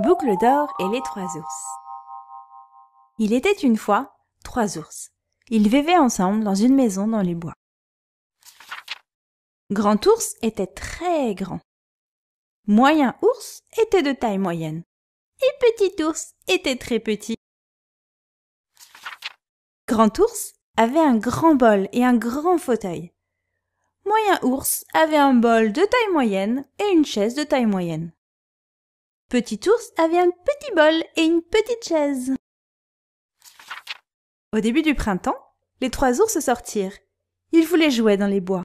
Boucle d'or et les trois ours. Il était une fois trois ours. Ils vivaient ensemble dans une maison dans les bois. Grand ours était très grand. Moyen ours était de taille moyenne. Et petit ours était très petit. Grand ours avait un grand bol et un grand fauteuil. Moyen ours avait un bol de taille moyenne et une chaise de taille moyenne. Petit ours avait un petit bol et une petite chaise. Au début du printemps, les trois ours sortirent. Ils voulaient jouer dans les bois.